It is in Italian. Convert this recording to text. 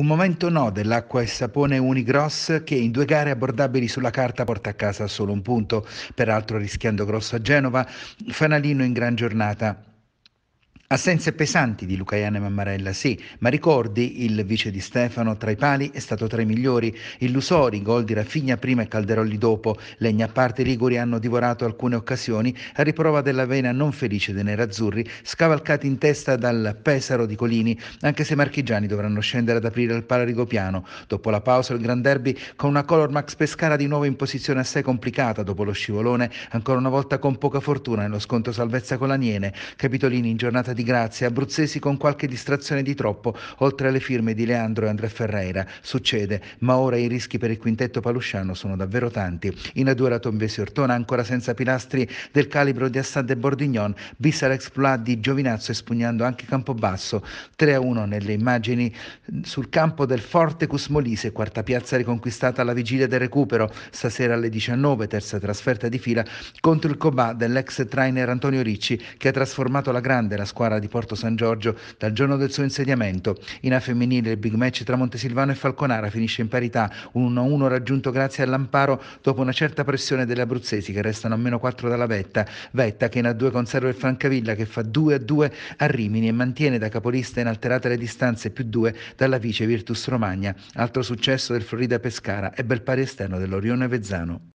Un momento no dell'acqua e sapone Unigross che in due gare abbordabili sulla carta porta a casa solo un punto, peraltro rischiando grosso a Genova, Fanalino in gran giornata. Assenze pesanti di Lucaiana e Mammarella, sì, ma ricordi il vice di Stefano tra i pali è stato tra i migliori. Illusori, gol di Raffigna prima e Calderolli dopo. Legna a parte i rigori hanno divorato alcune occasioni a riprova della vena non felice dei nerazzurri, scavalcati in testa dal Pesaro di Colini, anche se i marchigiani dovranno scendere ad aprire al Palarigo Piano. Dopo la pausa il Gran Derby con una Color Max Pescara di nuovo in posizione assai complicata dopo lo scivolone, ancora una volta con poca fortuna nello scontro salvezza con l'Aniene. Capitolini in giornata di di grazia, abruzzesi con qualche distrazione di troppo, oltre alle firme di Leandro e Andrea Ferreira. Succede, ma ora i rischi per il quintetto palusciano sono davvero tanti. In A2 Tombesi Ortona, ancora senza pilastri del calibro di Assad e Bordignon, bis all'exploit di Giovinazzo espugnando anche Campobasso. 3-1 nelle immagini sul campo del Forte Cusmolise, quarta piazza riconquistata alla vigilia del recupero, stasera alle 19, terza trasferta di fila, contro il Cobà dell'ex trainer Antonio Ricci, che ha trasformato la grande la squadra Novara di Porto San Giorgio dal giorno del suo insediamento. In A femminile il big match tra Montesilvano e Falconara finisce in parità, un 1-1 raggiunto grazie all'amparo dopo una certa pressione delle abruzzesi che restano a meno 4 dalla vetta. Vetta che in A2 conserva il Francavilla che fa 2-2 a Rimini e mantiene da capolista inalterate le distanze più 2 dalla vice Virtus Romagna. Altro successo del Florida Pescara e bel pari esterno dell'Orione Vezzano.